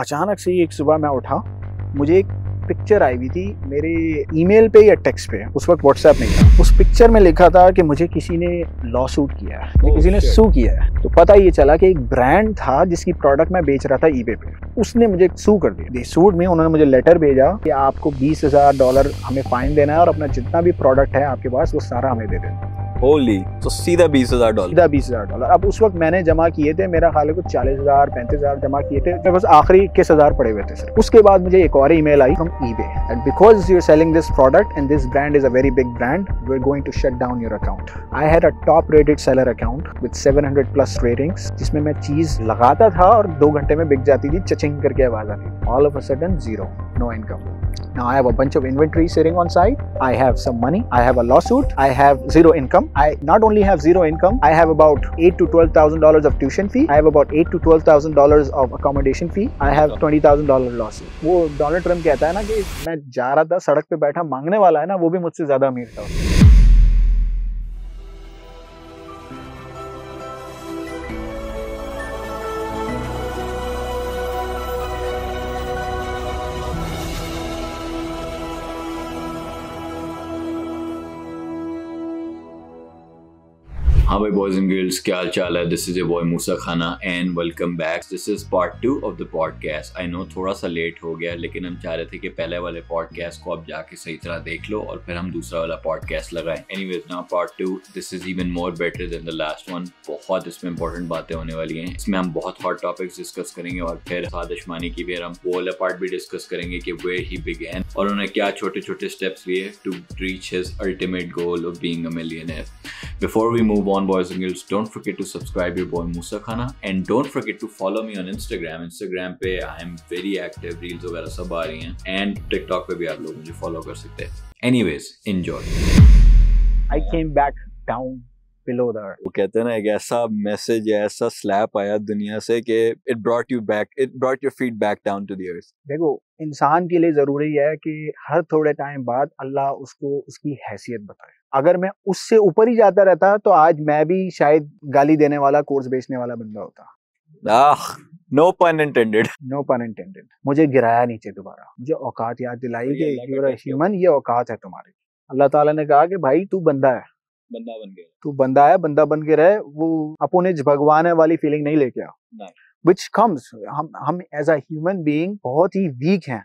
अचानक से ही एक सुबह मैं उठा मुझे एक पिक्चर आई हुई थी मेरे ईमेल पे या टेक्स्ट पे उस वक्त व्हाट्सएप नहीं था उस पिक्चर में लिखा था कि मुझे किसी ने लॉ सूट किया है oh, किसी ने सू किया है तो पता ये चला कि एक ब्रांड था जिसकी प्रोडक्ट मैं बेच रहा था ईबे पे उसने मुझे सू कर दिया सूट में उन्होंने मुझे लेटर भेजा कि आपको बीस हज़ार डॉलर हमें फाइन देना है और अपना जितना भी प्रोडक्ट है आपके पास वो सारा हमें दे देना होली तो सीधा बीस हजार डॉलर सीधा बीस हजार डॉलर अब उस वक्त मैंने जमा किए थे मेरा ख्याल है कुछ चालीस हजार पैंतीस हजार जमा किए थे मैं बस आखिरी इक्कीस हजार पड़े हुए थे सर उसके बाद मुझे एक और ईमेल आई from eBay and because you are selling this product and this brand is a very big brand you are going to shut down your account I had a top rated seller account with seven hundred plus ratings जिसमें मैं चीज लगाता था और दो घंटे में बिक जाती थी चचिंग करके आवाज आती all of a sudden zero no income Now I have a bunch of inventory sitting on site. I have some money. I have a lawsuit. I have zero income. I not only have zero income, I have about eight to twelve thousand dollars of tuition fee. I have about eight to twelve thousand dollars of accommodation fee. I have twenty thousand dollar lawsuit. वो Donald Trump कहता है ना कि मैं जा रहा था सड़क पे बैठा मांगने वाला है ना वो भी मुझसे ज्यादा अमीर था हाँ भाई बॉयज एंड गर्ल्स क्या हाल चाल है this is a boy Musa खाना and welcome back this is part two of the podcast I know थोड़ा सा लेट हो गया लेकिन हम चाह रहे थे कि पहले वाले पॉडकास्ट को आप जाके सही तरह देख लो और फिर हम दूसरा वाला पॉडकास्ट लगाए एनी वेज ना part two this is even more better than the last one बहुत इसमें इंपॉर्टेंट बातें होने वाली हैं इसमें हम बहुत हॉट टॉपिक्स डिस्कस करेंगे और फिर सादशमानी की फिर हम वो वाला पार्ट भी डिस्कस करेंगे कि वे ही बिगैन और उन्होंने क्या छोटे छोटे स्टेप्स लिए to reach his ultimate goal of being millionaire Before we move on, boys and girls, don't forget to subscribe your boy Musa Khana and don't forget to follow me on Instagram. Instagram I am very active, reels over सब ah and TikTok pe bhi aap log mujhe follow kar sakte. Anyways, enjoy. I came back down below that वो कहते हैं ना एक ऐसा message ऐसा slab आया दुनिया से कि it brought you back it brought your feet back down to the earth देखो इंसान के लिए ज़रूरी है कि हर थोड़े टाइम बाद अल्लाह उसको उसकी हैसियत बताए अगर मैं उससे ऊपर ही जाता रहता तो आज मैं भी शायद गाली देने वाला कोर्स बेचने वाला बंदा होता ah no pun intended no pun intended मुझे गिराया नीचे दोबारा मुझे औकात याद दिलाई कि यू आर ह्यूमन ये औकात है तुम्हारी अल्लाह ताला ने कहा कि भाई तू बंदा है बंदा बन गया तू बंदा है बंदा बन के रहे वो अपोनिज भगवान है वाली फीलिंग नहीं लेके आओ विच कम्स हम हम एज अ ह्यूमन बीइंग बहुत ही वीक हैं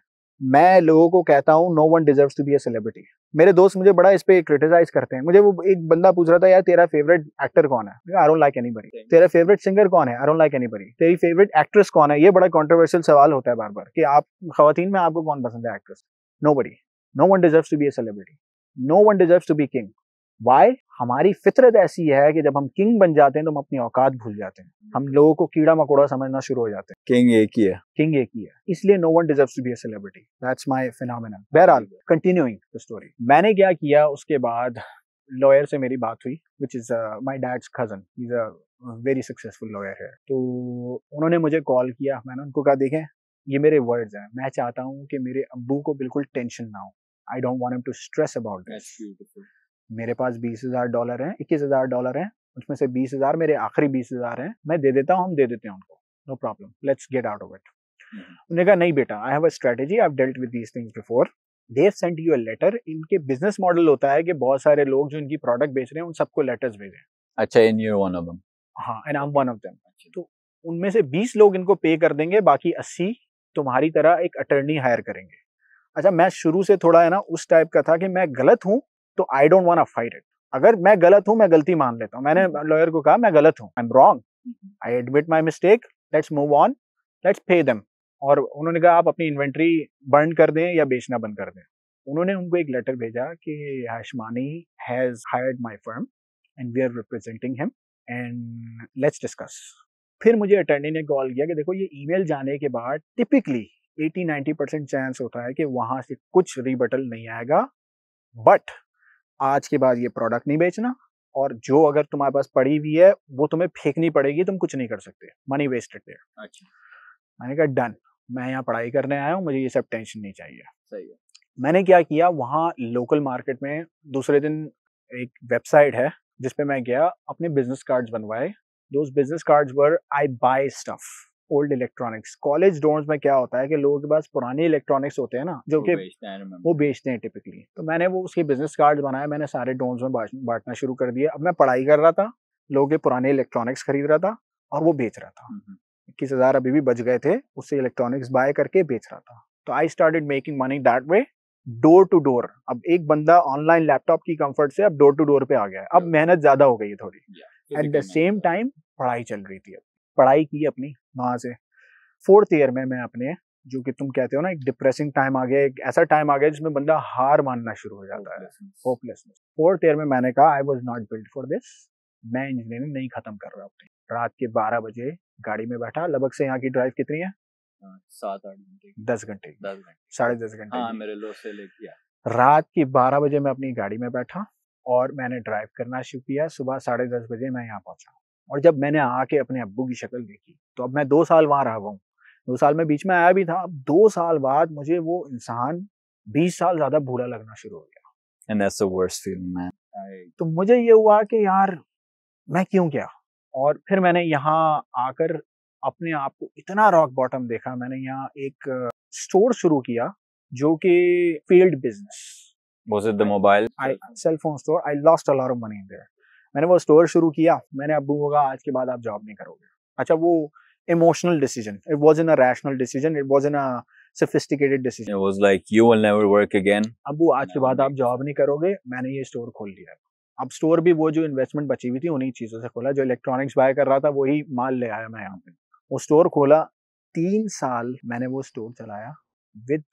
मैं लोगों को कहता हूँ no one deserve to be a celebrity मेरे दोस्त मुझे बड़ा इस पे क्रिटिसाइज करते हैं मुझे वो एक बंदा पूछ रहा था यार तेरा फेवरेट एक्टर कौन है आई डोंट लाइक एनी बड़ी तेरा फेवरेट सिंगर कौन है आई डोंट लाइक एनी बड़ी तेरी फेवरेट एक्ट्रेस कौन है ये बड़ा कॉन्ट्रोवर्शियल सवाल होता है बार बार कि आप खातन में आपको कौन पसंद है actress nobody no one deserve to be a celebrity no one deserve to be king why हमारी फितरत ऐसी है कि जब हम किंग बन जाते हैं तो हम अपनी औकात भूल जाते हैं हम लोगों को कीड़ा मकोड़ा समझना शुरू हो जाते हैं किंग एक ही है किंग एक ही है इसलिए no one deserve to be celebrity that's my phenomenal बहरहाल कंटिन्यूइंग द स्टोरी मैंने क्या किया उसके बाद लॉयर से मेरी बात हुई which is my dad's cousin is a very successful lawyer है तो उन्होंने मुझे कॉल किया मैंने उनको कहा देखें ये मेरे वर्ड्स हैं मैं चाहता हूँ कि मेरे अबू को बिल्कुल टेंशन ना हो I don't want to stress about this मेरे पास बीस हज़ार डॉलर है इक्कीस हज़ार डॉलर है उसमें से बीस हज़ार मेरे आखिरी बीस हज़ार है मैं दे देता हूँ हम दे देते हैं उनको no problem let's get out of it उन्होंने कहा नहीं बेटा I have a strategy I dealt with these things before they sent you a letter इनके बिजनेस मॉडल होता है कि बहुत सारे लोग जो इनकी प्रोडक्ट बेच रहे हैं उन सबको लेटर्स भेजें अच्छा in you one of them हाँ and I am one of them तो उनमें से बीस लोग इनको पे कर देंगे बाकी अस्सी तुम्हारी तरह एक अटर्नी हायर करेंगे अच्छा मैं शुरू से थोड़ा है ना उस टाइप का था कि मैं गलत हूँ तो I don't want fight it अगर मैं गलत हूं मैं गलती मान लेता हूँ मैंने लॉयर हम्म। को कहा मैं गलत हूँ I am wrong I admit my mistake let's move on let's pay them और उन्होंने कहा आप अपनी इन्वेंट्री बर्न कर दें या बेचना बंद कर दें उन्होंने उनको एक लेटर भेजा कि Hashmani has hired my firm and we are representing him and let's discuss फिर मुझे अटर्नी ने कॉल किया कि देखो ये ईमेल जाने के बाद टिपिकली 80-90 परसेंट चांस होता है कि वहाँ से कुछ रिबटल नहीं आएगा बट आज के बाद ये प्रोडक्ट नहीं बेचना और जो अगर तुम्हारे पास पड़ी हुई है वो तुम्हें फेंकनी पड़ेगी तुम कुछ नहीं कर सकते मनी वेस्टेड देयर अच्छा मैंने कहा डन मैं यहाँ पढ़ाई करने आया हूँ मुझे ये सब टेंशन नहीं चाहिए सही है मैंने क्या किया वहाँ लोकल मार्केट में दूसरे दिन एक वेबसाइट है जिसपे मैं गया अपने बिजनेस कार्ड्स बनवाए दो business cards where I buy stuff old electronics college dorms में क्या होता है कि लोगों के पास पुराने इलेक्ट्रॉनिक्स होते हैं ना जो कि वो बेचते हैं टिपिकली तो मैंने वो उसके बिजनेस कार्ड बनाया मैंने सारे डोन्स में बांटना शुरू कर दिया अब मैं पढ़ाई कर रहा था लोगों के पुराने इलेक्ट्रॉनिक्स खरीद रहा था और वो बेच रहा था हम्म, हम्म। इक्कीस हज़ार अभी भी बच गए थे उससे इलेक्ट्रॉनिक्स बाय करके बेच रहा था तो I started making money that way door to door अब एक बंदा ऑनलाइन लैपटॉप की कंफर्ट से अब डोर टू डोर पे आ गया है अब मेहनत ज़्यादा हो गई है थोड़ी एट द सेम टाइम पढ़ाई चल रही थी अब पढ़ाई की अपनी वहाँ से फोर्थ ईयर में मैं अपने जो कि तुम कहते हो ना एक डिप्रेसिंग टाइम आ गया एक ऐसा टाइम आ गया जिसमें बंदा हार मानना शुरू हो जाता है होपलेसनेस फोर्थ ईयर में मैंने कहा I was not built for this मैं इंजीनियरिंग नहीं खत्म कर रहा अपनी रात के बारह बजे गाड़ी में बैठा लगभग से यहाँ की ड्राइव कितनी है हाँ, सात आठ घंटे दस घंटे दस घंटे साढ़े दस घंटे हाँ, मेरे रात की बारह बजे मैं अपनी गाड़ी में बैठा और मैंने ड्राइव करना शुरू किया सुबह साढ़े दस बजे मैं यहाँ पहुंचा और जब मैंने आके अपने अब्बू की शक्ल देखी तो अब मैं दो साल वहाँ रहा हुआ हूँ दो साल में बीच में आया भी था अब दो साल बाद मुझे वो इंसान बीस साल ज़्यादा बूढ़ा लगना शुरू हो गया And that's the worst feeling, man. तो मुझे ये हुआ कि यार मैं क्यों क्या और फिर मैंने यहाँ आकर अपने आप को इतना रॉक बॉटम देखा मैंने यहाँ एक स्टोर शुरू किया जो कि field business mobile I sell phone store I lost a lot money lost a मैंने वो स्टोर शुरू किया मैंने अबू होगा आज के बाद आप जॉब नहीं करोगे अच्छा वो emotional decision it was in rational decision it was in sophisticated decision it it was like you will never अबू आज के बाद आप जॉब नहीं करोगे मैंने ये स्टोर खोल लिया अब स्टोर भी वो जो इन्वेस्टमेंट बची हुई थी उन्हीं चीज़ों से खोला जो इलेक्ट्रॉनिक्स बाय कर रहा था वही माल ले आया मैं यहाँ पे वो स्टोर खोला तीन साल मैंने वो स्टोर चलाया with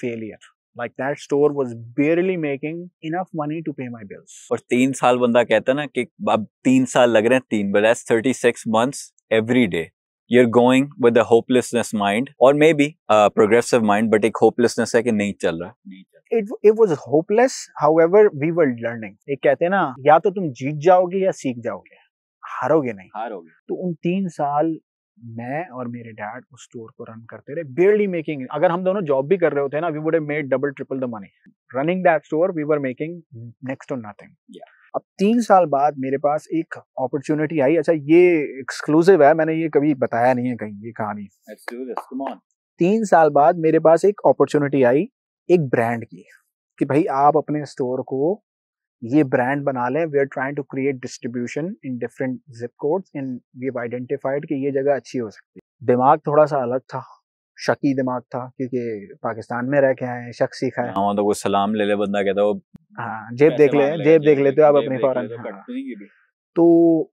failure like that store was barely making enough money to pay my bills और तीन साल बंदा कहता ना कि अब तीन साल लग रहे हैं तीन but that's 36 months every day you're going with a hopelessness mind or maybe a progressive mind but एक hopelessness है कि नहीं चल रहा है it it was hopeless however we were learning एक कहते हैं ना या तो तुम जीत जाओगे या सीख जाओगे हारोगे नहीं हारोगे तो उन तीन साल मैं और मेरे डैड उस स्टोर को रन करते रहे बियरली मेकिंग अगर हम दोनों जॉब भी कर रहे होते ना we would have made double triple the money running that store we were making next to nothing अब तीन साल बाद मेरे पास एक अपॉर्चुनिटी आई अच्छा ये एक्सक्लूसिव है मैंने ये कभी बताया नहीं है कहीं ये कहानी तीन साल बाद मेरे पास एक अपॉर्चुनिटी आई एक ब्रांड की कि भाई आप अपने स्टोर को ये ब्रांड बना लें we are trying to create distribution in different zip codes in we identified कि ये जगह अच्छी हो सकती है दिमाग थोड़ा सा अलग था शकी दिमाग था क्योंकि पाकिस्तान में रह के आए शक सीखा है हाँ तो वो सलाम ले ले बंदा कहता वो हाँ जेब देख ले जेब देख लेते हो आप अपनी फौरन हाँ। तो, तो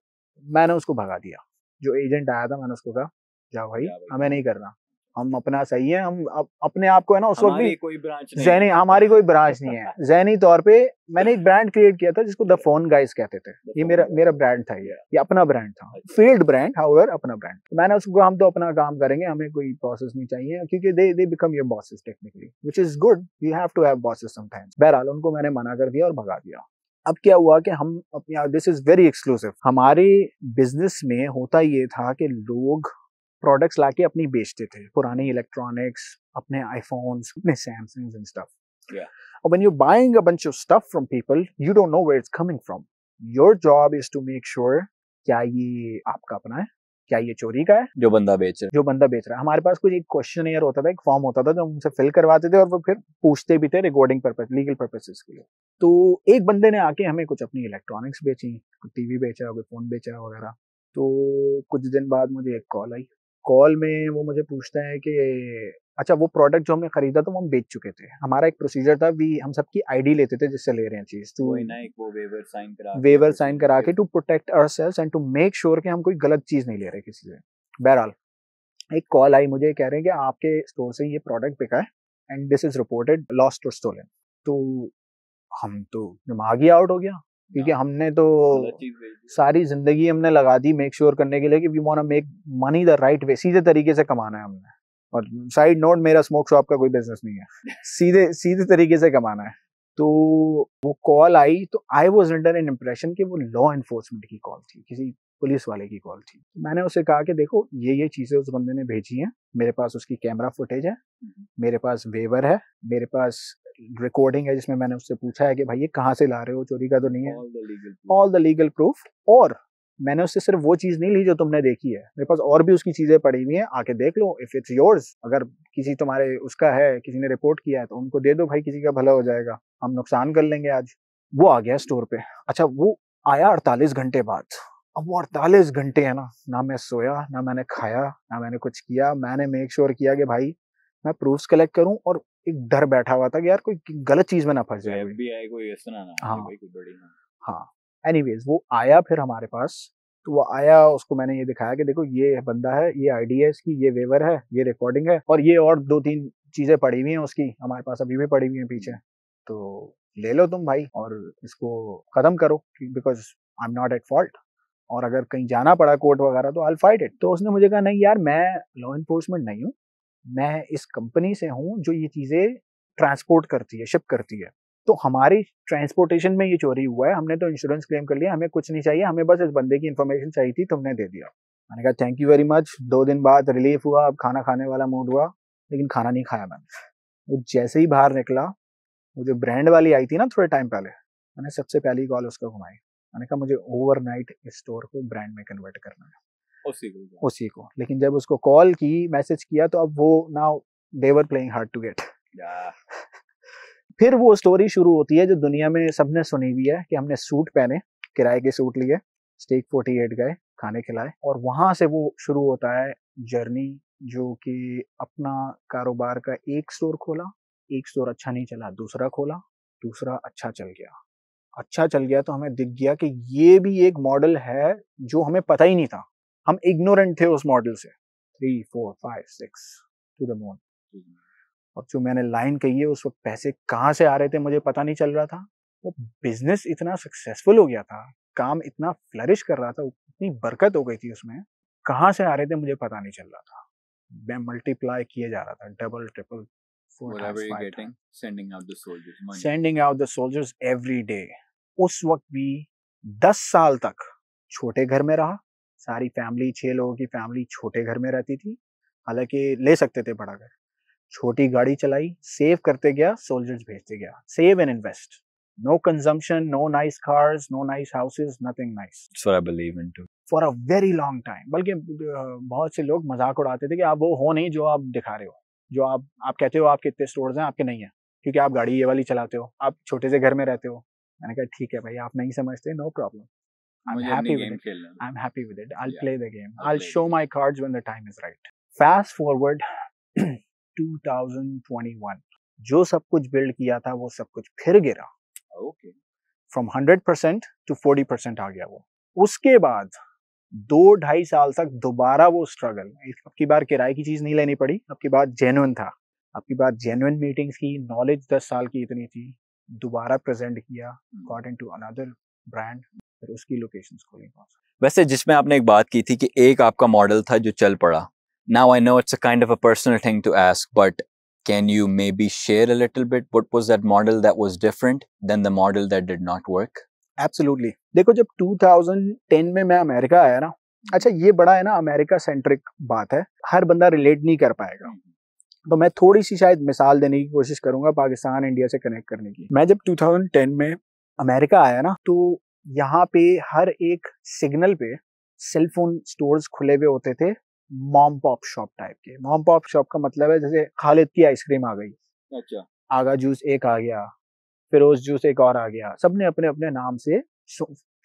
मैंने उसको भगा दिया जो एजेंट आया था मैंने उसको कहा जाओ भाई हमें नहीं करना हम अपना सही है हम अप, अपने आप को है ना उस वक्त भी कोई ब्रांच नहीं जैनी हमारी कोई ब्रांच नहीं है जैनी तौर पे मैंने एक ब्रांड क्रिएट किया था जिसको द फोन गाइस कहते थे ये मेरा मेरा ब्रांड था ये ये अपना ब्रांड था फील्ड ब्रांड हाउएवर अपना ब्रांड तो मैंने उसको हम तो अपना काम करेंगे हमें कोई प्रोसेस नहीं चाहिए क्योंकि they they become your bosses technically which is good you have to have bosses sometimes बहरहाल उनको मैंने मना कर दिया और भगा दिया अब क्या हुआ कि हम अपने दिस इज वेरी एक्सक्लूसिव हमारे बिजनेस में होता ये था कि लोग प्रोडक्ट्स लाके अपनी बेचते थे पुराने इलेक्ट्रॉनिक्स अपने आईफोन्स अपने सैमसंग्स एंड स्टफ और when you buying a bunch of stuff from people you don't know where it's coming from your job is to make sure क्या ये आपका अपना है क्या ये चोरी का है जो बंदा बेच रहा है जो बंदा बेच रहा है हमारे पास कुछ एक क्वेश्चन एयर होता था एक फॉर्म होता था जो हमसे फिल करवाते थे और वो फिर पूछते भी थे रिकॉर्डिंग पर्पज लीगल पर्पसेस के लिए तो एक बंदे ने आके हमें कुछ अपनी इलेक्ट्रॉनिक्स बेची कोई टीवी बेचा कोई फोन बेचा वगैरह तो कुछ दिन बाद मुझे एक कॉल आई कॉल में वो मुझे पूछता है कि अच्छा वो प्रोडक्ट जो हमने खरीदा था वो हम बेच चुके थे हमारा एक प्रोसीजर था भी हम सबकी आईडी लेते थे जिससे ले रहे हैं चीज टू वेवर साइन करा वेवर साइन करा के to protect sales and to make sure कि हम कोई गलत चीज नहीं ले रहे किसी से बहरहाल एक कॉल आई मुझे कह रहे हैं कि आपके स्टोर से ये प्रोडक्ट बिका है and this is reported lost to stolen तो हम तो दिमाग ही आउट हो गया क्योंकि हमने तो सारी जिंदगी हमने लगा दी मेक श्योर करने के लिए कि we want make money the right way सीधे तरीके से कमाना है हमने और साइड नोट मेरा स्मोक शॉप का कोई बिजनेस नहीं है सीधे सीधे तरीके से कमाना है तो वो कॉल आई तो I was under an impression कि वो लॉ एनफोर्समेंट की कॉल थी किसी पुलिस वाले की कॉल थी तो मैंने उसे कहा कि देखो ये ये चीज़ें उस बंदे ने भेजी हैं मेरे पास उसकी कैमरा हम्म। फुटेज है मेरे पास वेवर है मेरे पास रिकॉर्डिंग है जिसमें मैंने उससे पूछा है कि भाई ये कहाँ से ला रहे हो चोरी का तो नहीं है ऑल द लीगल प्रूफ और मैंने उससे सिर्फ वो चीज़ नहीं ली जो तुमने देखी है मेरे पास और भी उसकी चीज़ें पड़ी हुई हैं आके देख लो इफ़ इट्स योर्स अगर किसी तुम्हारे उसका है किसी ने रिपोर्ट किया है तो उनको दे दो भाई किसी का भला हो जाएगा हम नुकसान कर लेंगे आज वो आ गया स्टोर पे अच्छा वो आया अड़तालीस घंटे बाद अब वो अड़तालीस घंटे है ना ना मैं सोया ना मैंने खाया ना मैंने कुछ किया मैंने मेक श्योर sure किया कि भाई मैं प्रूफ्स कलेक्ट करूं और एक डर बैठा हुआ था कि यार कोई गलत चीज में ना फंस जाए कोई ऐसा ना ना हाँ कोई बड़ी ना हाँ एनीवेज वो आया फिर हमारे पास तो वो आया उसको मैंने ये दिखाया कि देखो ये बंदा है ये आईडी है इसकी ये वेवर है ये रिकॉर्डिंग है और ये और दो तीन चीजें पड़ी हुई हैं उसकी हमारे पास अभी भी पड़ी हुई हैं पीछे तो ले लो तुम भाई और इसको खत्म करो because I am not at fault और अगर कहीं जाना पड़ा कोर्ट वगैरह तो आई फाइट इट तो उसने मुझे कहा नहीं यार मैं लॉ इन्फोर्समेंट नहीं हूँ मैं इस कंपनी से हूँ जो ये चीज़ें ट्रांसपोर्ट करती है शिप करती है तो हमारी ट्रांसपोर्टेशन में ये चोरी हुआ है हमने तो इंश्योरेंस क्लेम कर लिया हमें कुछ नहीं चाहिए हमें बस इस बंदे की इन्फॉर्मेशन चाहिए थी तुमने दे दिया मैंने कहा थैंक यू वेरी मच दो दिन बाद रिलीफ हुआ अब खाना खाने वाला मूड हुआ लेकिन खाना नहीं खाया मैंने वो तो जैसे ही बाहर निकला वो जो ब्रांड वाली आई थी ना थोड़े टाइम पहले मैंने सबसे पहली कॉल उसको घुमाई मैंने कहा मुझे ओवरनाइट स्टोर को ब्रांड में कन्वर्ट करना है उसी को उसी को लेकिन जब उसको कॉल की मैसेज किया तो अब वो now they're playing hard to get फिर वो स्टोरी शुरू होती है जो दुनिया में सबने सुनी हुई है कि हमने सूट पहने किराए के सूट लिए स्टेक फोर्टी एट गए खाने खिलाए और वहां से वो शुरू होता है जर्नी जो कि अपना कारोबार का एक स्टोर खोला एक स्टोर अच्छा नहीं चला दूसरा खोला दूसरा अच्छा चल गया अच्छा चल गया तो हमें दिख गया कि ये भी एक मॉडल है जो हमें पता ही नहीं था हम इग्नोरेंट थे उस मॉडल से three four five six to the moon और जो मैंने लाइन कही है उस वक्त पैसे कहाँ से आ रहे थे मुझे पता नहीं चल रहा था वो बिजनेस इतना सक्सेसफुल हो गया था काम इतना फ्लरिश कर रहा था इतनी बरकत हो गई थी उसमें कहाँ से आ रहे थे मुझे पता नहीं चल रहा था मैं मल्टीप्लाई किए जा रहा था double triple sending out the soldiers every day उस वक्त भी दस साल तक छोटे घर में रहा सारी फैमिली छः लोगों की फैमिली छोटे घर में रहती थी हालांकि ले सकते थे बड़ा घर छोटी गाड़ी चलाई सेव करते गया सोल्जर्स भेजते गया save and invest no consumption no nice cars no nice houses nothing nice that's what i believe into for a very long time बल्कि बहुत से लोग मजाक उड़ाते थे कि आप वो हो नहीं जो आप दिखा रहे हो जो आप आप कहते हो आपके इतने स्टोर्स हैं आपके नहीं है क्योंकि आप गाड़ी ये वाली चलाते हो आप छोटे से घर में रहते हो मैंने कहा ठीक है भाई आप नहीं समझते no problem I'm happy with it. Khelna. I'm happy with it. I'll yeah. play the game. I'll, I'll show my cards when the time is right. Fast forward 2021. जो सब कुछ बिल्ड किया था वो सब कुछ फिर गिरा okay from hundred percent to forty percent आ गया वो उसके बाद दो ढाई साल तक दोबारा वो स्ट्रगल अब की बार किराए की चीज नहीं लेनी पड़ी अब की बार जेन्युन था अब की बार जेन्युन मीटिंग्स की नॉलेज दस साल की इतनी थी दोबारा प्रेजेंट किया अकॉर्डिंग टू अनदर ब्रांड फिर उसकी लोकेशन खोलेंगे वैसे जिसमें आपने एक बात की थी कि एक आपका मॉडल था जो चल पड़ा now I know it's a kind of a personal thing to ask but can you maybe share a little bit what was that model that was different than the model that did not work absolutely देखो जब 2010 में मैं America आया ना अच्छा ये बड़ा है ना अमेरिका सेंट्रिक बात है हर बंदा रिलेट नहीं कर पाएगा तो मैं थोड़ी सी शायद मिसाल देने की कोशिश करूंगा पाकिस्तान इंडिया से कनेक्ट करने की मैं जब 2010 में अमेरिका आया ना तो यहाँ पे हर एक सिग्नल पे सेलफोन स्टोर्स खुले हुए होते थे मॉम पॉप शॉप टाइप के मॉम पॉप शॉप का मतलब है जैसे खालिद की आइसक्रीम आ गई अच्छा आगा जूस एक आ गया फिरोज जूस एक और आ गया सब ने अपने अपने नाम से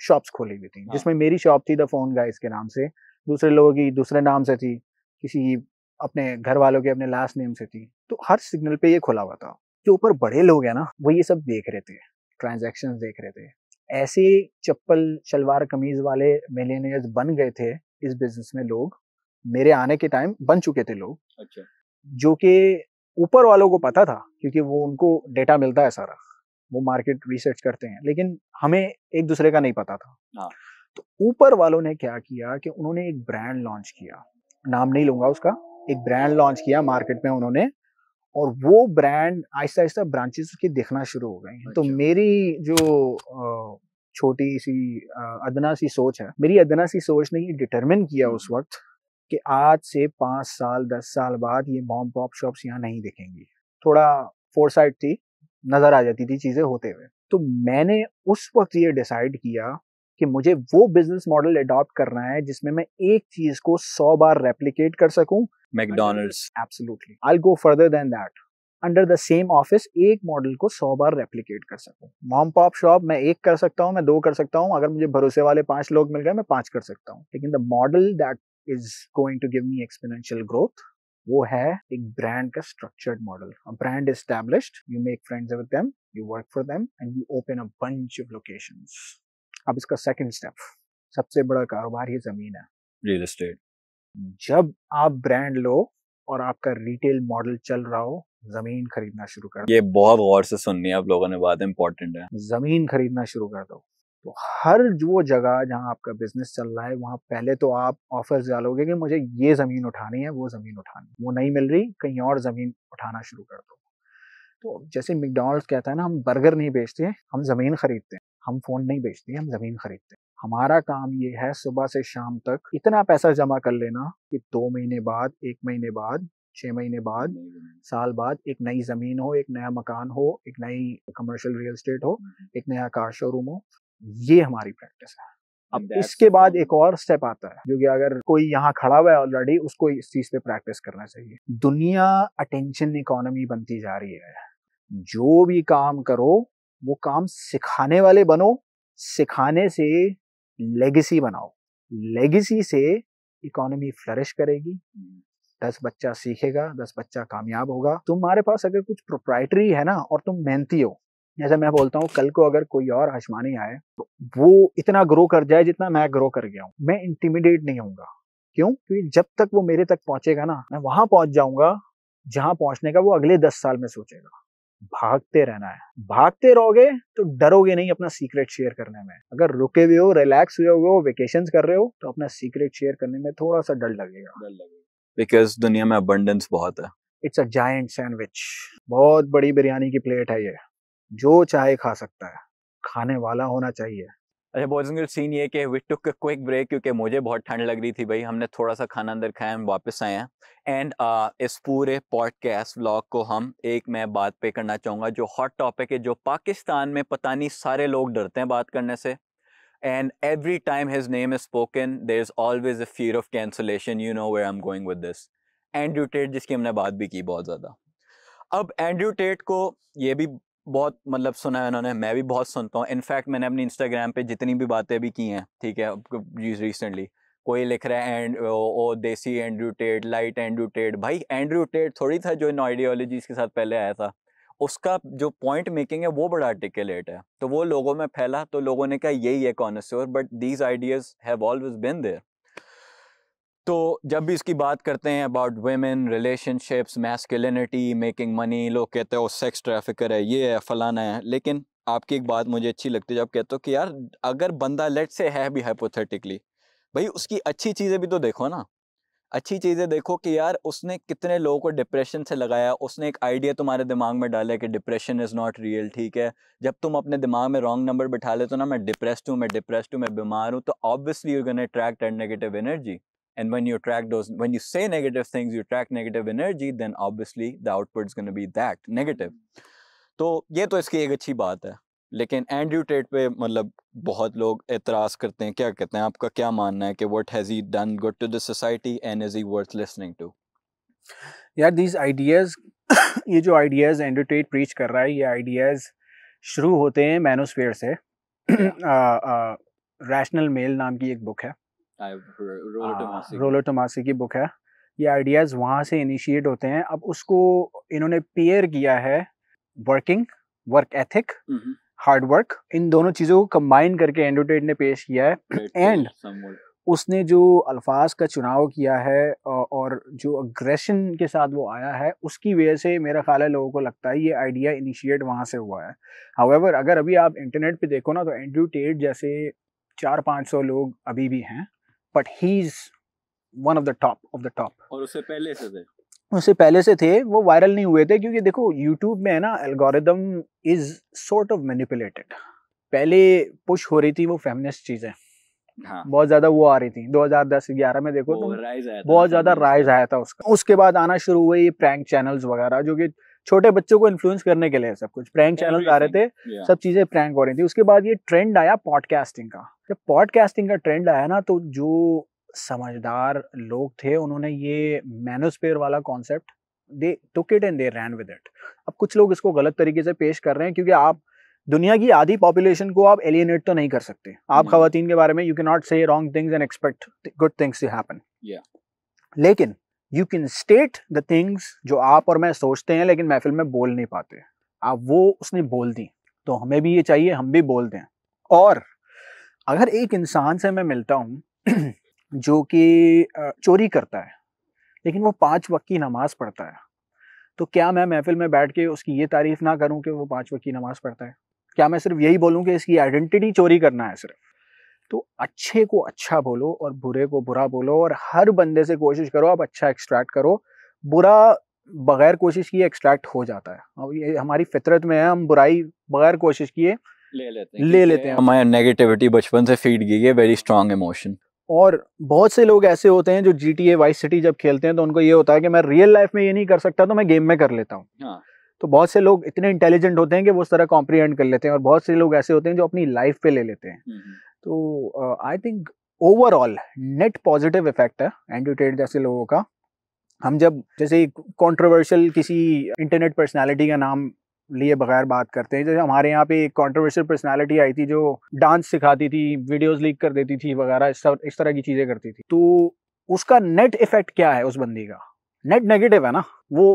शॉप्स खोली हुई थी हाँ। जिसमें मेरी शॉप थी द फोन गाइस के नाम से दूसरे लोगों की दूसरे नाम से थी किसी अपने घर वालों के अपने लास्ट नेम से थी तो हर सिग्नल पे ये खुला हुआ था जो ऊपर बड़े लोग हैं ना वो ये सब देख रहे थे ट्रांजेक्शन देख रहे थे ऐसे चप्पल शलवार कमीज वाले मिलेनियर्स बन गए थे इस बिजनेस में लोग मेरे आने के टाइम बन चुके थे लोग अच्छा जो कि ऊपर वालों को पता था क्योंकि वो उनको डेटा मिलता है सारा वो मार्केट रिसर्च करते हैं लेकिन हमें एक दूसरे का नहीं पता था हाँ। तो ऊपर वालों ने क्या किया कि उन्होंने एक ब्रांड लॉन्च किया नाम नहीं लूंगा उसका एक ब्रांड लॉन्च किया मार्केट में उन्होंने और वो ब्रांड आहिस्ता आहिस्ता ब्रांचेस के दिखना शुरू हो गए हैं तो अच्छा। मेरी जो छोटी सी अदना सी सोच है मेरी अदना सी सोच ने ये डिटरमिन किया उस हम्म। वक्त कि आज से पाँच साल दस साल बाद ये मॉम पॉप शॉप्स यहाँ नहीं दिखेंगी थोड़ा फोरसाइट थी नज़र आ जाती थी चीज़ें होते हुए तो मैंने उस वक्त ये डिसाइड किया कि मुझे वो बिजनेस मॉडल अडॉप्ट करना है जिसमें मैं एक चीज को सौ बार रेप्लीकेट कर सकूं McDonald's absolutely I go further than that under the same office एक मॉडल को सौ बार रेप्लीकेट कर सकूं मॉम पॉप शॉप मैं एक कर सकता हूं मैं दो कर सकता हूं अगर मुझे भरोसे वाले पांच लोग मिल गए मैं पांच कर सकता हूं लेकिन the model that is going to give me exponential growth वो है एक ब्रांड का structured model brand established you make friends with them you work for them and you open a bunch of locations अब इसका second step सबसे बड़ा कारोबार ही जमीन है रियल एस्टेट जब आप ब्रांड लो और आपका रिटेल मॉडल चल रहा हो जमीन खरीदना शुरू कर ये बहुत गौर से सुननी है आप लोगों ने बात इम्पोर्टेंट है जमीन खरीदना शुरू कर दो तो हर वो जगह जहाँ आपका बिजनेस चल रहा है वहाँ पहले तो आप ऑफर्स डालोगे कि मुझे ये ज़मीन उठानी है वो ज़मीन उठानी वो नहीं मिल रही कहीं और ज़मीन उठाना शुरू कर दो तो जैसे मैकडोनल्ड्स कहता है ना हम बर्गर नहीं बेचते हम ज़मीन खरीदते हैं हम फ़ोन नहीं बेचते हम ज़मीन खरीदते हमारा काम ये है सुबह से शाम तक इतना पैसा जमा कर लेना कि दो महीने बाद एक महीने बाद छः महीने बाद साल बाद एक नई ज़मीन हो एक नया मकान हो एक नई कमर्शियल रियल स्टेट हो हम्म, हम्म। एक नया कार शोरूम हो ये हमारी प्रैक्टिस है अब इसके बाद एक और स्टेप आता है जो कि अगर कोई यहाँ खड़ा हुआ है ऑलरेडी उसको इस चीज़ पे प्रैक्टिस करना चाहिए दुनिया अटेंशन इकोनॉमी बनती जा रही है जो भी काम करो वो काम सिखाने वाले बनो सिखाने से लेगेसी बनाओ लेगेसी से इकोनॉमी फ्लरिश करेगी दस बच्चा सीखेगा दस बच्चा कामयाब होगा तुम्हारे पास अगर कुछ प्रोप्राइटरी है ना और तुम मेहनती हो जैसे मैं बोलता हूँ कल को अगर कोई और आसमानी आए तो वो इतना ग्रो कर जाए जितना मैं ग्रो कर गया हूँ मैं इंटिमिडेट नहीं होऊंगा क्यों क्योंकि जब तक वो मेरे तक पहुंचेगा ना मैं वहां पहुंच जाऊंगा जहां पहुंचने का वो अगले दस साल में सोचेगा भागते रहना है भागते रहोगे तो डरोगे नहीं अपना सीक्रेट शेयर करने में अगर रुके हुए हो रिलैक्स हुए हो वेकेशन कर रहे हो तो अपना सीक्रेट शेयर करने में थोड़ा सा डर लगेगा डर लगेगा बिकॉज दुनिया में अबंडेंस बहुत है इट्स अ जायंट सैंडविच बहुत बड़ी बिरयानी की प्लेट है ये जो चाहे खा सकता है खाने वाला होना चाहिए अच्छा बॉयज सीन ये कि we took a quick break क्योंकि मुझे बहुत ठंड लग रही थी भाई हमने थोड़ा सा खाना अंदर खाया हम वापस आए हैं एंड uh, इस पूरे पॉडकास्ट व्लॉग को हम एक मैं बात पे करना चाहूँगा जो हॉट टॉपिक है जो पाकिस्तान में पता नहीं सारे लोग डरते हैं बात करने से time his name is spoken there is always a a of cancellation you know way I am going with this Andrew Tate जिसकी हमने बात भी की बहुत ज़्यादा अब एंड्रू टेट को ये भी बहुत मतलब सुना है उन्होंने मैं भी बहुत सुनता हूँ इनफैक्ट मैंने अपने इंस्टाग्राम पे जितनी भी बातें भी की हैं ठीक है रिसेंटली कोई लिख रहा है एंड ओ देसी Andrew Tate lite Andrew Tate भाई एंड्रू टेट थोड़ी था जो इन आइडियोलॉजीज के साथ पहले आया था उसका जो पॉइंट मेकिंग है वो बड़ा आर्टिकुलेट है तो वो लोगों में फैला तो लोगों ने कहा यही है connoisseur but these ideas have always been there तो जब भी इसकी बात करते हैं about women relationships masculinity making money लोग कहते हैं वो सेक्स ट्रैफिकर है ये है फलाना है लेकिन आपकी एक बात मुझे अच्छी लगती है जब कहते हो कि यार अगर बंदा लेट से है भी हाइपोथेटिकली भाई उसकी अच्छी चीज़ें भी तो देखो ना अच्छी चीज़ें देखो कि यार उसने कितने लोगों को डिप्रेशन से लगाया उसने एक आइडिया तुम्हारे दिमाग में डाला कि डिप्रेशन इज़ नॉट रियल ठीक है जब तुम अपने दिमाग में रॉन्ग नंबर बिठा लेते हो ना मैं डिप्रेस्ड हूँ मैं डिप्रेस्ड हूँ मैं बीमार हूँ तो obviously you gonna attract and negative energy And when you attract those, when you say negative things, you attract negative energy, then obviously the output is going to be that negative. Mm-hmm. तो ये तो इसकी एक अच्छी बात है लेकिन Andrew Tate पे मतलब बहुत लोग एतराज़ करते हैं क्या कहते हैं आपका क्या मानना है कि what has he done good to the society and is he worth listening to यार दीज आइडियाज़ ये जो आइडियाज़ एंड्रू टेट प्रीच कर रहा है ये आइडियाज़ शुरू होते हैं मैनोस्फेयर से रैशनल मेल नाम की एक बुक है रोलो टोमासी हाँ, की बुक है ये आइडियाज़ वहाँ से इनिशिएट होते हैं अब उसको इन्होंने पेयर किया है working work ethic hard work इन दोनों चीज़ों को कंबाइन करके एंडोटेड ने पेश किया है एंड उसने जो अल्फाज का चुनाव किया है और जो अग्रेशन के साथ वो आया है उसकी वजह से मेरा ख्याल है लोगों को लगता है ये आइडिया इनिशिएट वहाँ से हुआ है हाउएवर अगर अभी आप इंटरनेट पे देखो ना तो एंड्रू टेट जैसे चार पाँच सौ लोग अभी भी हैं but he is one of the top of the top और उससे पहले से थे उससे पहले से थे वो वायरल नहीं हुए थे क्योंकि देखो यूट्यूब में है ना algorithm is sort of manipulated पहले पुश हो रही थी वो फेमिनिस्ट चीज़ें हाँ. बहुत ज्यादा वो आ रही थी 2010-11 में देखो तो बहुत ज्यादा राइज आया था उसका उसके बाद आना शुरू हुए ये प्रैंक चैनल्स वगैरह जो कि छोटे बच्चों को इन्फ्लुएंस करने के लिए सब कुछ प्रैंक चैनल आ रहे थे सब चीजें प्रैंक हो रही थी उसके बाद ये ट्रेंड आया पॉडकास्टिंग का जब पॉडकास्टिंग का ट्रेंड आया ना तो जो समझदार लोग थे उन्होंने ये मैनोस्पेयर वाला concept they took it and they ran with it अब कुछ लोग इसको गलत तरीके से पेश कर रहे हैं क्योंकि आप दुनिया की आधी पॉपुलेशन को आप एलियनेट तो नहीं कर सकते आप खातन के बारे में you can not say wrong things and expect good things to happen लेकिन you can state the things जो आप और मैं सोचते हैं लेकिन महफिल में बोल नहीं पाते आप वो उसने बोल दी तो हमें भी ये चाहिए हम भी बोल दें और अगर एक इंसान से मैं मिलता हूँ जो कि चोरी करता है लेकिन वो पाँच वक्त की नमाज़ पढ़ता है तो क्या मैं महफिल में बैठ के उसकी ये तारीफ़ ना करूँ कि वो पाँच वक्त की नमाज़ पढ़ता है क्या मैं सिर्फ यही बोलूँ कि इसकी आइडेंटिटी चोरी करना है सिर्फ तो अच्छे को अच्छा बोलो और बुरे को बुरा बोलो और हर बंदे से कोशिश करो आप अच्छा एक्सट्रैक्ट करो बुरा बगैर कोशिश किए एक्सट्रैक्ट हो जाता है अब ये हमारी फितरत में है हम बुराई बगैर कोशिश किए ले लेते हैं ले लेते हैं हमारे नेगेटिविटी बचपन से फीड की है वेरी स्ट्रॉन्ग इमोशन और बहुत से लोग ऐसे होते हैं जो G T A Vice City जब खेलते हैं तो उनको ये होता है कि मैं रियल लाइफ में ये नहीं कर सकता तो मैं गेम में कर लेता हूँ हाँ। तो बहुत से लोग इतने इंटेलिजेंट होते हैं कि वो उस तरह कॉम्प्रीहेंड कर लेते हैं और बहुत से लोग ऐसे होते हैं जो अपनी लाइफ पे ले लेते हैं हम्म, हम्म। तो I think overall net positive effect है एंडोटेट जैसे लोगों का हम जब जैसे कंट्रोवर्शियल किसी इंटरनेट पर्सनालिटी का नाम लिए बगैर बात करते हैं जैसे हमारे यहाँ पे एक कॉन्ट्रोवर्शियल पर्सनैलिटी आई थी जो डांस सिखाती थी वीडियोस लीक कर देती थी वगैरह इस, इस तरह की चीज़ें करती थी तो उसका नेट इफेक्ट क्या है उस बंदी का नेट नेगेटिव है ना वो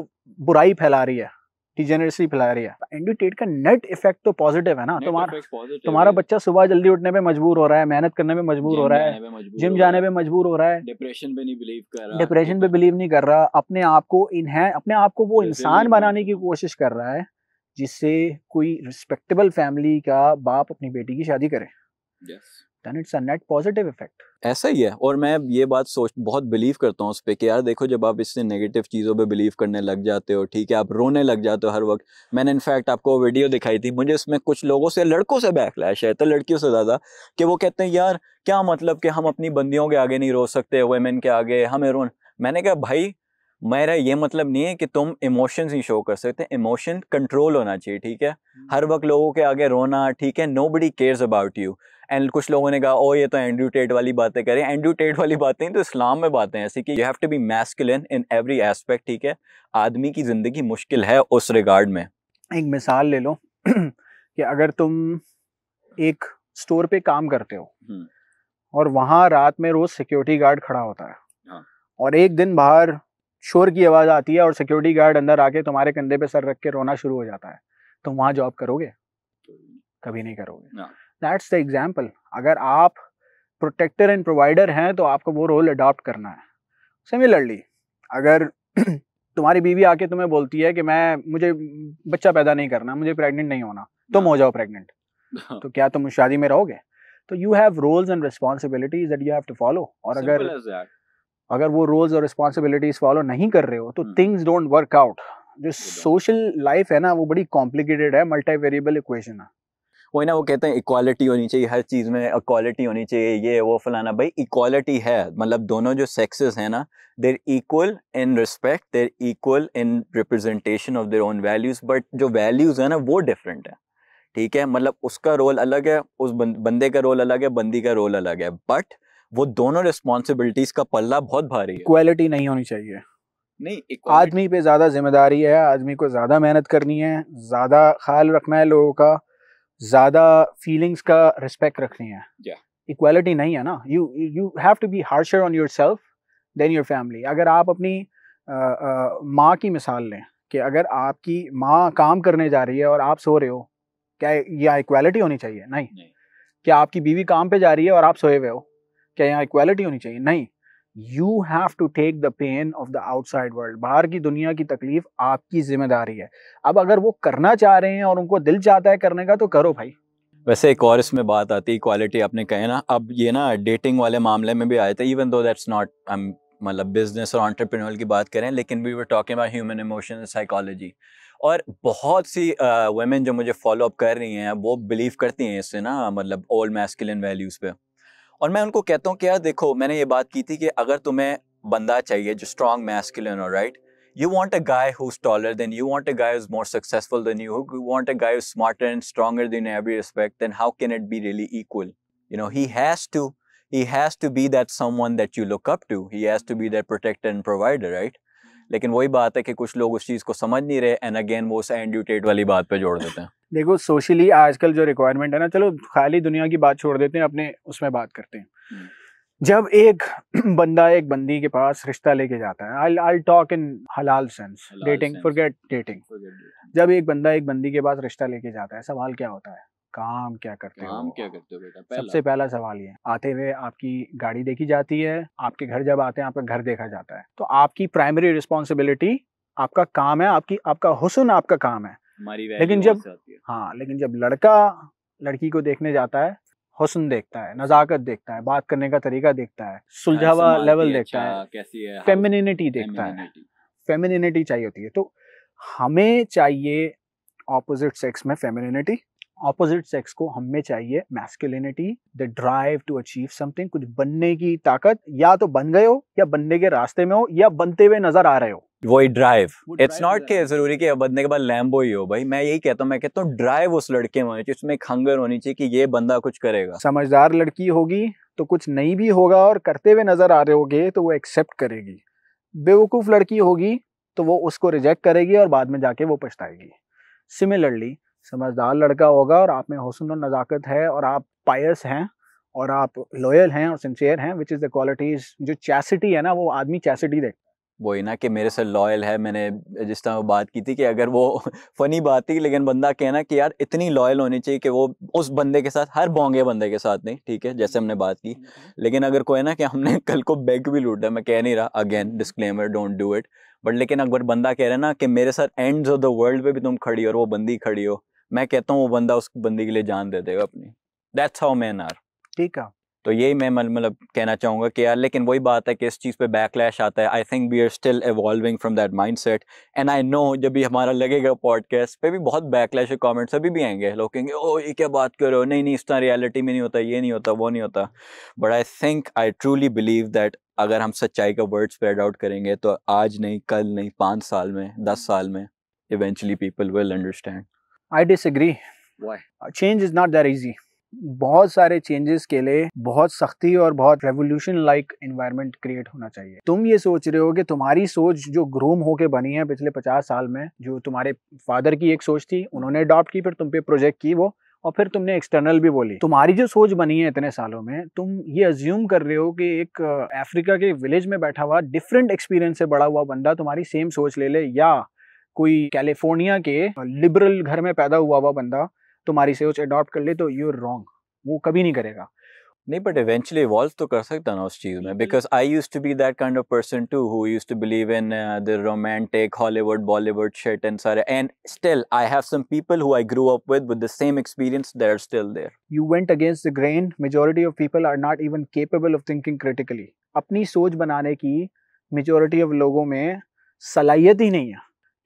बुराई फैला रही है डिजेनरेसी फैला रही है एंडीटेट तो का नेट इफेक्ट तो पॉजिटिव है ना तुम्हारा तुम्हारा बच्चा सुबह जल्दी उठने पे मजबूर हो रहा है मेहनत करने में मजबूर हो रहा है जिम जाने पे मजबूर हो रहा है डिप्रेशन पे नहीं बिलीव कर रहा डिप्रेशन पे बिलीव नहीं कर रहा अपने आप को इन्हें अपने आप को वो इंसान बनाने की कोशिश कर रहा है जिससे कोई रिस्पेक्टेबल फैमिली का बाप अपनी बेटी की शादी करे and it's a net positive effect ऐसा ही है और मैं ये बात सोच बहुत बिलीव करता हूँ उस पर कि यार देखो जब आप इससे नेगेटिव चीज़ों पे बिलीव करने लग जाते हो ठीक है आप रोने लग जाते हो हर वक्त मैंने इनफैक्ट आपको वीडियो दिखाई थी मुझे इसमें कुछ लोगों से लड़कों से बैकलैश है तो लड़कियों से ज़्यादा कि वो कहते हैं यार क्या मतलब कि हम अपनी बंदियों के आगे नहीं रो सकते वेमेन के आगे हमें रोन मैंने कहा भाई मेरा ये मतलब नहीं है कि तुम इमोशंस ही शो कर सकते इमोशन कंट्रोल होना चाहिए ठीक है हम्म। हर वक्त लोगों के आगे रोना ठीक है nobody cares about you and कुछ लोगों ने कहा ओ ये तो एंड्रू टेट वाली बातें करें एंड्रू टेट वाली बातें तो इस्लाम में बातें ऐसी कि you have to be masculine in every aspect ठीक है आदमी की ज़िंदगी मुश्किल है उस रिगार्ड में एक मिसाल ले लो कि अगर तुम एक स्टोर पे काम करते हो हम्म। और वहाँ रात में रोज़ सिक्योरिटी गार्ड खड़ा होता है हाँ। और एक दिन बाहर शोर की आवाज़ आती है और सिक्योरिटी गार्ड अंदर आके तुम्हारे कंधे पे सर रख के रोना शुरू हो जाता है तुम वहाँ जॉब करोगे कभी नहीं करोगे दैट्स द एग्जाम्पल अगर आप प्रोटेक्टर एंड प्रोवाइडर हैं तो आपको वो रोल अडॉप्ट करना है सिमिलरली अगर तुम्हारी बीवी आके तुम्हें बोलती है कि मैं मुझे बच्चा पैदा नहीं करना मुझे प्रेग्नेंट नहीं होना तुम हो जाओ प्रेग्नेंट तो क्या तुम शादी में रहोगे तो you have roles and responsibilities that you have to follow और अगर अगर वो रोल्स और रिस्पॉन्सिबिलिटीज फॉलो नहीं कर रहे हो तो थिंग्स डोंट वर्क आउट जो सोशल लाइफ तो है ना वो बड़ी कॉम्प्लिकेटेड है मल्टी वेरिएबल इक्वेशन है वही ना वो कहते हैं इक्वालिटी होनी चाहिए हर चीज़ में इक्वालिटी होनी चाहिए ये वो फलाना भाई इक्वालिटी है मतलब दोनों जो सेक्सेस हैं ना they're equal in respect they're equal in representation of their own values but जो वैल्यूज़ है ना वो डिफरेंट है ठीक है मतलब उसका रोल अलग है उस बंदे का रोल अलग है बंदी का रोल अलग है बट वो दोनों रिस्पॉन्सिबिलिटीज का पल्ला बहुत भारी है क्वालिटी नहीं होनी चाहिए नहीं आदमी पे ज़्यादा जिम्मेदारी है आदमी को ज़्यादा मेहनत करनी है ज़्यादा ख्याल रखना है लोगों का ज़्यादा फीलिंग्स का रिस्पेक्ट रखनी है इक्वालिटी yeah. नहीं है ना you you have to be harsher on yourself than your family अगर आप अपनी माँ की मिसाल लें कि अगर आपकी माँ काम करने जा रही है और आप सो रहे हो क्या यह इक्वालिटी होनी चाहिए नहीं, नहीं। क्या आपकी बीवी काम पे जा रही है और आप सोए हुए हो क्या यहाँ इक्वालिटी होनी चाहिए नहीं you have to take the pain of the outside world बाहर की दुनिया की तकलीफ आपकी जिम्मेदारी है अब अगर वो करना चाह रहे हैं और उनको दिल चाहता है करने का तो करो भाई वैसे एक और इसमें बात आती है क्वालिटी आपने कहे ना अब ये ना डेटिंग वाले मामले में भी आए थे even though that's not I मतलब बिजनेस और ऑन्टरप्रिनोर की बात करें लेकिन we were talking about human emotion psychology और बहुत सी वेमेन जो मुझे फॉलो अप कर रही हैं वो बिलीव करती हैं इससे ना मतलब ओल्ड मैस्कुलिन वैल्यूज़ पे और मैं उनको कहता हूँ कि यार देखो मैंने ये बात की थी कि अगर तुम्हें बंदा चाहिए जो स्ट्रॉन्ग मैस्किलन और right you want a guy who taller than you want a guy is more successful than you want a guy smart and stronger in every respect then how can it be really equal you know he has to he has to be that someone that you look up to he has to be that protector and provider right लेकिन वही बात है कि कुछ लोग उस चीज़ को समझ नहीं रहे एंड अगेन वो उस एंड यू टेट वाली बात पर जोड़ देते हैं देखो सोशली आजकल जो रिक्वायरमेंट है ना चलो खाली दुनिया की बात छोड़ देते हैं अपने उसमें बात करते हैं हम्म। जब एक बंदा एक बंदी के पास रिश्ता लेके जाता है आई आई टॉक इन हलाल सेंस डेटिंग फॉरगेट डेटिंग जब एक बंदा एक बंदी के पास रिश्ता लेके जाता है सवाल क्या होता है काम क्या करते काम क्या करते बेटा सबसे पहला सवाल ये आते हुए आपकी गाड़ी देखी जाती है आपके घर जब आते हैं आपका घर देखा जाता है तो आपकी प्राइमरी रिस्पॉन्सिबिलिटी आपका काम है आपकी आपका हुसन आपका काम है लेकिन जब हाँ लेकिन जब लड़का लड़की को देखने जाता है हुसन देखता है नज़ाकत देखता है बात करने का तरीका देखता है सुलझावा लेवल देखता अच्छा, है कैसी है फेमिनिटी हाँ, देखता है फेमिनिटी चाहिए होती है तो हमें चाहिए ऑपोजिट सेक्स में फेमिनिटी ऑपोजिट सेक्स को हमें चाहिए masculinity the drive to achieve something कुछ बनने की ताकत या तो बन गए हो या बनने के रास्ते में हो या बनते हुए नजर आ रहे हो वही ड्राइव इट्स नॉट के जरूरी कि बंदे के बाद लैम्बो ही हो भाई मैं यही कहता हूँ मैं कहता हूँ ड्राइव उस लड़के में होनी चाहिए उसमें खंगर होनी चाहिए कि ये बंदा कुछ करेगा समझदार लड़की होगी तो कुछ नहीं भी होगा और करते हुए नजर आ रहे होगे तो वो एक्सेप्ट करेगी बेवकूफ़ लड़की होगी तो वो उसको रिजेक्ट करेगी और बाद में जाके वो पछताएगी सिमिलरली समझदार लड़का होगा और आप में हसन और नज़ाकत है और आप पायस हैं और आप लॉयल हैं और सिंसियर हैं विच इज़ द क्वालिटीज़ जो चैसिटी है ना वो आदमी चैसिटी देखता है वही ना कि मेरे से लॉयल है मैंने जिस तरह बात की थी कि अगर वो फनी बात थी लेकिन बंदा कहना कि यार इतनी लॉयल होनी चाहिए कि वो उस बंदे के साथ हर बोंगे बंदे के साथ नहीं ठीक है जैसे हमने बात की हम्म, हम्म। लेकिन अगर कोई ना कि हमने कल को बैग भी लूटा मैं कह नहीं रहा again disclaimer don't do it but लेकिन अगर बंदा कह रहा है ना कि मेरे साथ एंड ऑफ द वर्ल्ड पर भी तुम खड़ी हो और वो बंदी खड़ी हो मैं कहता हूँ वो बंदा उस बंदी के लिए जान दे देगा अपनी दैट्स हाउ मैन आर ठीक है तो यही मैं मतलब कहना चाहूँगा कि यार लेकिन वही बात है कि इस चीज़ पे बैकलैश आता है I think we are still evolving from that mindset and I know जब भी हमारा लगेगा पॉडकास्ट पे भी बहुत बैकलैश के कॉमेंट्स अभी भी आएंगे लोग कहेंगे ओ ये क्या बात करो नहीं नहीं इस तरह रियलिटी में नहीं होता ये नहीं होता वो नहीं होता but I think I truly believe that अगर हम सच्चाई का वर्ड स्प्रेड आउट करेंगे तो आज नहीं कल नहीं पाँच साल में दस साल में eventually people will understand I this change is not not that बहुत सारे चेंजेस के लिए बहुत सख्ती और बहुत रेवोल्यूशन लाइक इन्वायरमेंट क्रिएट होना चाहिए तुम ये सोच रहे हो कि तुम्हारी सोच जो ग्रूम होके बनी है पिछले पचास साल में जो तुम्हारे फादर की एक सोच थी उन्होंने अडॉप्ट की फिर तुम पे प्रोजेक्ट की वो और फिर तुमने एक्सटर्नल भी बोली तुम्हारी जो सोच बनी है इतने सालों में तुम ये अज्यूम कर रहे हो कि एक अफ्रीका के विलेज में बैठा हुआ डिफरेंट एक्सपीरियंस से बड़ा हुआ बंदा तुम्हारी सेम सोच ले ले या कोई कैलिफोर्निया के लिबरल घर में पैदा हुआ हुआ बंदा तुम्हारी सोच अडॉप्ट कर ले तो यू आर रॉन्ग वो कभी नहीं करेगा नहीं बट इवेंचुअली इवॉल्व तो कर सकता ना उस चीज़ में because I used to be that kind of person to who used to believe in the romantic Hollywood Bollywood shit and सारे and still I have some people who I grew up with with the same experience they are still there you went against the grain majority of people are not even capable of thinking critically अपनी सोच बनाने की majority of लोगों में सलाहियत ही नहीं है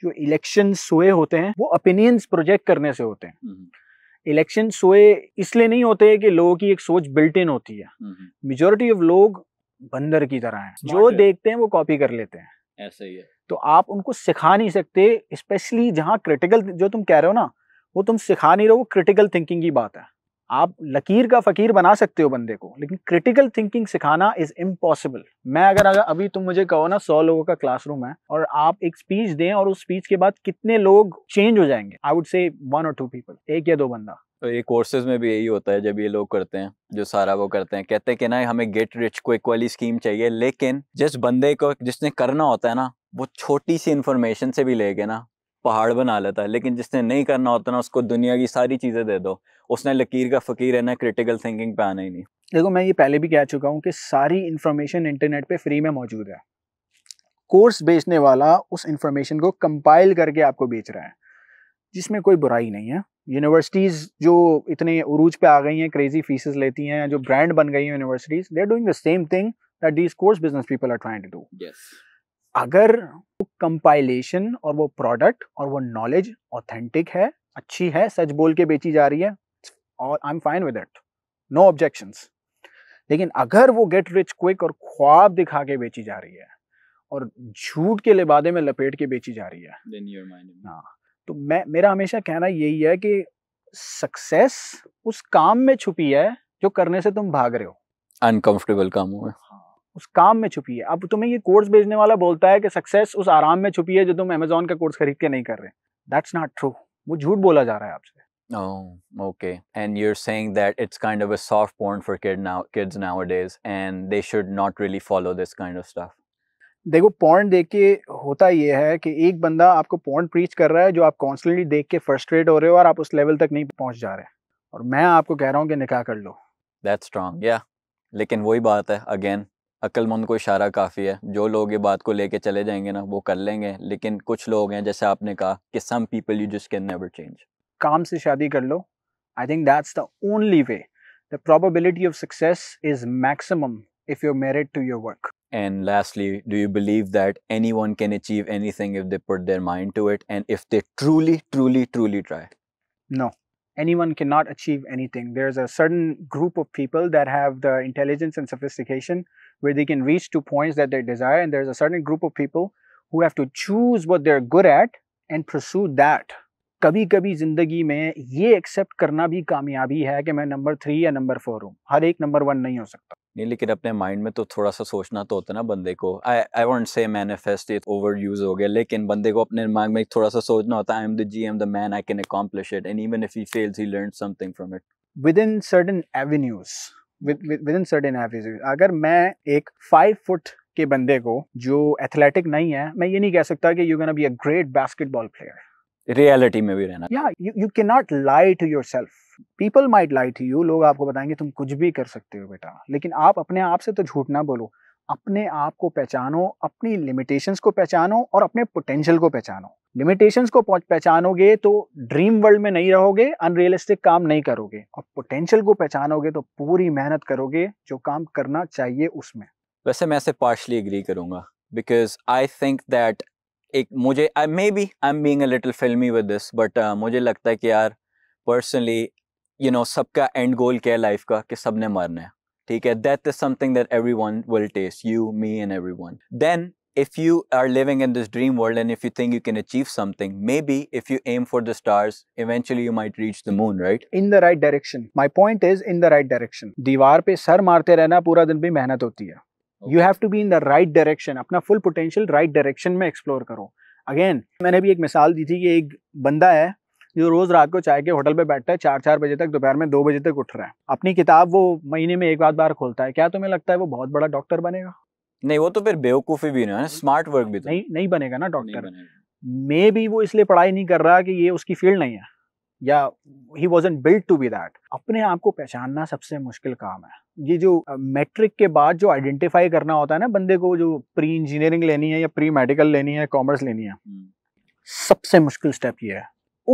जो इलेक्शन सोए होते हैं वो ओपिनियंस प्रोजेक्ट करने से होते हैं mm-hmm. इलेक्शन सोए इसलिए नहीं होते कि लोगों की एक सोच बिल्ट इन होती है मेजोरिटी हम्म, ऑफ हम्म। लोग बंदर की तरह हैं जो है। देखते हैं वो कॉपी कर लेते हैं ऐसे ही है तो आप उनको सिखा नहीं सकते स्पेशली जहाँ क्रिटिकल जो तुम कह रहे हो ना वो तुम सिखा नहीं रहे हो वो क्रिटिकल थिंकिंग की बात है आप लकीर का फकीर बना सकते हो बंदे को लेकिन क्रिटिकल थिंकिंग सिखाना इज इम्पॉसिबल मैं अगर अगर अभी तुम मुझे कहो ना सौ लोगों का क्लासरूम है और आप एक स्पीच दें और उस स्पीच के बाद कितने लोग चेंज हो जाएंगे आई वुड से वन और टू पीपल एक या दो बंदा तो ये कोर्सेज में भी यही होता है जब ये लोग करते हैं जो सारा वो करते हैं कहते हैं कि ना हमें गेट रिच क्विक वाली स्कीम चाहिए लेकिन जिस बंदे को जिसने करना होता है ना वो छोटी सी इन्फॉर्मेशन से भी लेके ना पहाड़ बना लेता है लेकिन जिसने नहीं करना होता ना उसको दुनिया की सारी चीज़ें दे दो उसने लकीर का फ़कीर है ना क्रिटिकल थिंकिंग पे आना ही नहीं देखो मैं ये पहले भी कह चुका हूँ कि सारी इन्फॉर्मेशन इंटरनेट पे फ्री में मौजूद है कोर्स बेचने वाला उस इन्फॉर्मेशन को कंपाइल करके आपको बेच रहा है जिसमें कोई बुराई नहीं है यूनिवर्सिटीज़ जो इतने उरूज पे आ गई हैं क्रेजी फीसेस लेती हैं जो ब्रांड बन गई हैं universities they are doing the same thing that these course business people are trying to do अगर वो कंपाइलेशन और वो प्रोडक्ट और वो नॉलेज ऑथेंटिक है अच्छी है सच बोल के बेची जा रही है और I am fine with it no objections लेकिन अगर वो गेट रिच क्विक और ख्वाब दिखा के बेची जा रही है और झूठ के लिबादे में लपेट के बेची जा रही है हाँ तो मैं मेरा हमेशा कहना यही है कि सक्सेस उस काम में छुपी है जो करने से तुम भाग रहे हो अनकंफर्टेबल काम हुआ उस काम में छुपी है अब तुम्हें ये कोर्स भेजने वाला बोलता है कि सक्सेस उस आराम में छुपी है जो तुम अमेजोन का कोर्स खरीद के नहीं कर रहे दैट्स नॉट ट्रू वो झूठ बोला जा रहा है आपसे Oh, okay. And you're saying that it's kind of a soft porn for kid now kids nowadays, and they should not really follow this kind of stuff. देखो porn देख के होता ये है कि एक बंदा आपको porn preach कर रहा है जो आप constantly देख के फ्रस्ट्रेट हो रहे हो और आप उस level तक नहीं पहुंच जा रहे और मैं आपको कह रहा हूँ कि निकाह कर लो That's strong, yeah. लेकिन वही बात है again, अक्लमंद को इशारा काफ़ी है जो लोग ये बात को लेके चले जाएंगे ना वो कर लेंगे लेकिन कुछ लोग हैं जैसे आपने कहा कि some people you just can never change काम से शादी कर लो I think that's the only way the probability of success is maximum if you married to your work and lastly do you believe that anyone can achieve anything if they put their mind to it and if they truly truly truly try no anyone cannot achieve anything there is a certain group of people that have the intelligence and sophistication where they can reach to points that they desire. And there's a certain group of people who have to choose what they're good at and pursue that. कभी कभी ज़िंदगी में ये accept करना भी कामयाबी है कि मैं नंबर थ्री या नंबर फोर हूँ हर एक नंबर वन नहीं हो सकता नहीं लेकिन अपने माइंड में तो थोड़ा सा सोचना तो होता है ना बंदे को I I want say manifest it overuse हो गया लेकिन बंदे को अपने दिमाग में थोड़ा सा सोचना होता है I am the G M the man I can accomplish it and even if he fails he learn something from it within certain avenues within certain half अगर मैं एक फाइव फुट के बंदे को जो athletic नहीं है मैं ये नहीं कह सकता कि you can be a great basketball player reality में भी रहना या you can not lie to yourself people might lie to you लोग आपको बताएंगे तुम कुछ भी कर सकते हो बेटा लेकिन आप अपने आप से तो झूठ ना बोलो अपने आप को पहचानो अपनी लिमिटेशंस को पहचानो और अपने पोटेंशियल को पहचानो लिमिटेशंस को पहचानोगे तो ड्रीम वर्ल्ड में नहीं रहोगे अनरियलिस्टिक काम नहीं करोगे और पोटेंशियल को पहचानोगे तो पूरी मेहनत करोगे जो काम करना चाहिए उसमें वैसे मैं से पार्शली एग्री करूंगा बिकॉज आई थिंक दैट एक मुझे I may be I am being little filmi with this but मुझे लगता है कि यार पर्सनली यू नो सबका एंड गोल क्या है लाइफ का कि सब ने मरना है ठीक है death is something that everyone will taste you me and everyone then if you are living in this dream world and if you think you can achieve something maybe if you aim for the stars eventually you might reach the moon right in the right direction my point is in the right direction दीवार पे sir मारते रहना पूरा दिन भी मेहनत होती है you have to be in the right direction अपना फुल पोटेंशियल राइट डायरेक्शन में एक्सप्लोर करो अगेन मैंने भी एक मिसाल दी थी कि एक बंदा है जो रोज़ रात को चाय के होटल पे बैठता है चार चार बजे तक दोपहर में दो बजे तक उठ रहा है अपनी किताब वो महीने में एक बार बार खोलता है क्या तुम्हें लगता है वो बहुत बड़ा डॉक्टर बनेगा नहीं वो तो फिर बेवकूफ़ी भी ना स्मार्ट वर्क भी तो नहीं नहीं बनेगा ना डॉक्टर मे भी वो इसलिए पढ़ाई नहीं कर रहा कि ये उसकी फील्ड नहीं है या he was built to be that अपने आप को पहचानना सबसे मुश्किल काम है ये जो मैट्रिक के बाद जो आइडेंटिफाई करना होता है ना बंदे को जो प्री इंजीनियरिंग लेनी है या प्री मेडिकल लेनी है कॉमर्स लेनी है हम्म। सबसे मुश्किल स्टेप ये है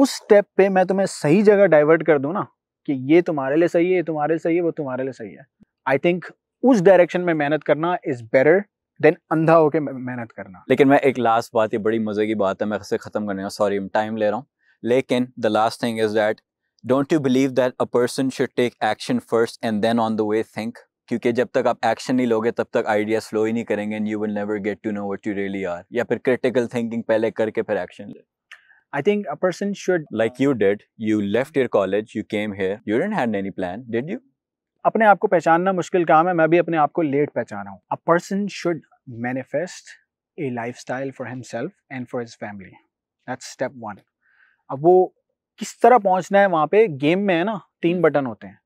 उस स्टेप पे मैं तुम्हें सही जगह डाइवर्ट कर दूँ ना कि ये तुम्हारे लिए सही है ये तुम्हारे लिए सही है वो तुम्हारे लिए सही है आई थिंक उस डायरेक्शन में मेहनत करना इज बेटर देन अंधा होकर मेहनत करना लेकिन मैं एक लास्ट बात ये बड़ी मज़े की बात है मैं इसे ख़त्म करने का सॉरी टाइम ले रहा हूँ लेकिन the last thing is that don't you believe that a person should take action first and then on the way think क्योंकि जब तक आप एक्शन नहीं लोगे तब तक आइडियाज फ्लो ही नहीं करेंगे and you will never get to know what you really are या फिर क्रिटिकल थिंकिंग पहले करके फिर एक्शन ले I think a person should like you did. You left your college, you came here. You didn't have any plan, did you? अपने आप को पहचानना मुश्किल काम है मैं भी अपने आप को लेट पहचाना हूँ a person should manifest a lifestyle for himself and for his family that's step one अब वो किस तरह पहुँचना है वहाँ पे गेम में है ना तीन बटन hmm. होते हैं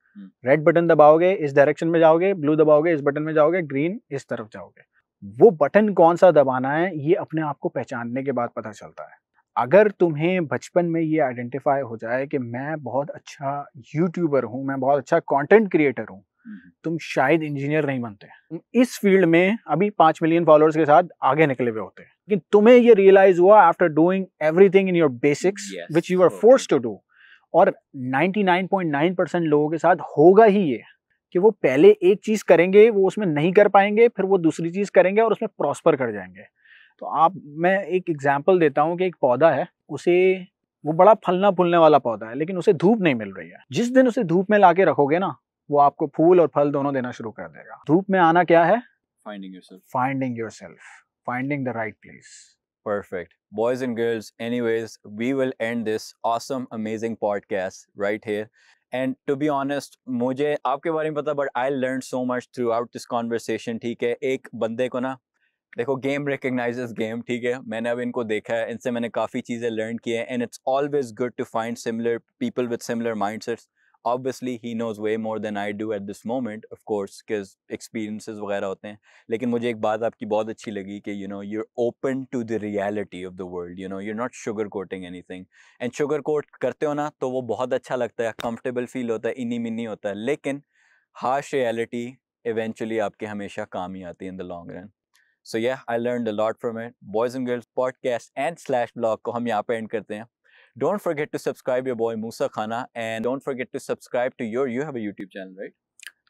रेड hmm. बटन दबाओगे इस डायरेक्शन में जाओगे ब्लू दबाओगे इस बटन में जाओगे ग्रीन इस तरफ जाओगे वो बटन कौन सा दबाना है ये अपने आप को पहचानने के बाद पता चलता है अगर तुम्हें बचपन में ये आइडेंटिफाई हो जाए कि मैं बहुत अच्छा यूट्यूबर हूँ मैं बहुत अच्छा कंटेंट क्रिएटर हूँ तुम शायद इंजीनियर नहीं बनते तुम इस फील्ड में अभी पाँच मिलियन फॉलोअर्स के साथ आगे निकले हुए होते हैं लेकिन तुम्हें ये रियलाइज हुआ after doing everything in your basics which you are force to do और 99.9 परसेंट लोगों के साथ होगा ही ये कि वो पहले एक चीज़ करेंगे वो उसमें नहीं कर पाएंगे फिर वो दूसरी चीज़ करेंगे और उसमें प्रॉस्पर कर जाएंगे तो आप मैं एक एग्जाम्पल देता हूँ कि एक पौधा है उसे वो बड़ा फलना फूलने वाला पौधा है लेकिन उसे धूप नहीं मिल रही है जिस दिन उसे धूप में ला रखोगे ना वो आपको फूल और फल दोनों देना शुरू कर देगा धूप में आना क्या है finding yourself finding self finding the right place perfect boys and girls anyways we will end this awesome amazing podcast right here and to be honest मुझे आपके बारे में पता but I learn so much throughout this conversation ठीक है एक बंदे को ना देखो गेम रिकग्नाइजेस गेम ठीक है मैंने अब इनको देखा है इनसे मैंने काफ़ी चीज़ें लर्न की हैं and it's always good to find similar people with similar mindsets obviously he knows way more than I do at this moment of course course के वगैरह होते हैं लेकिन मुझे एक बात आपकी बहुत अच्छी लगी कि you know you open to the reality of the world you know you not sugar coating anything and sugar coat करते हो ना तो वो बहुत अच्छा लगता है कंफर्टेबल फील होता है इन्नी मिनी होता है लेकिन हार्श रियलिटी इवेंचुअली आपके हमेशा काम ही आती है in the long run so yeah, I learn a lot from it boys and girls podcast and slash blog को हम यहाँ पे एंड करते हैं don't forget to subscribe your boy Musa खाना and don't forget to subscribe to your you have a YouTube channel right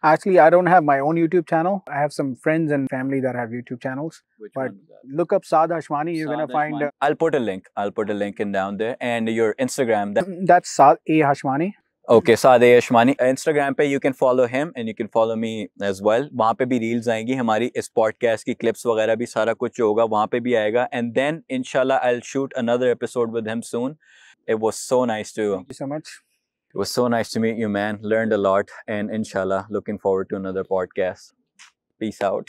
Actually, I don't have my own YouTube channel. I have some friends and family that have YouTube channels. Which but look up Saad Hashmani. You're gonna find. Uh, I'll put a link. I'll put a link in down there and your Instagram. That- That's Saad A Hashmani. Okay Saad Hashmani Instagram पे you can follow him and you can follow me as well वहाँ पे भी reels आएंगी हमारी इस podcast की clips वगैरह भी सारा कुछ होगा वहाँ पे भी आएगा एंड देन इनशाला I shoot another episode with him soon it was so nice to you so much It was so nice to meet you, man. Learned a lot. And inshallah, looking forward to another podcast. Peace out.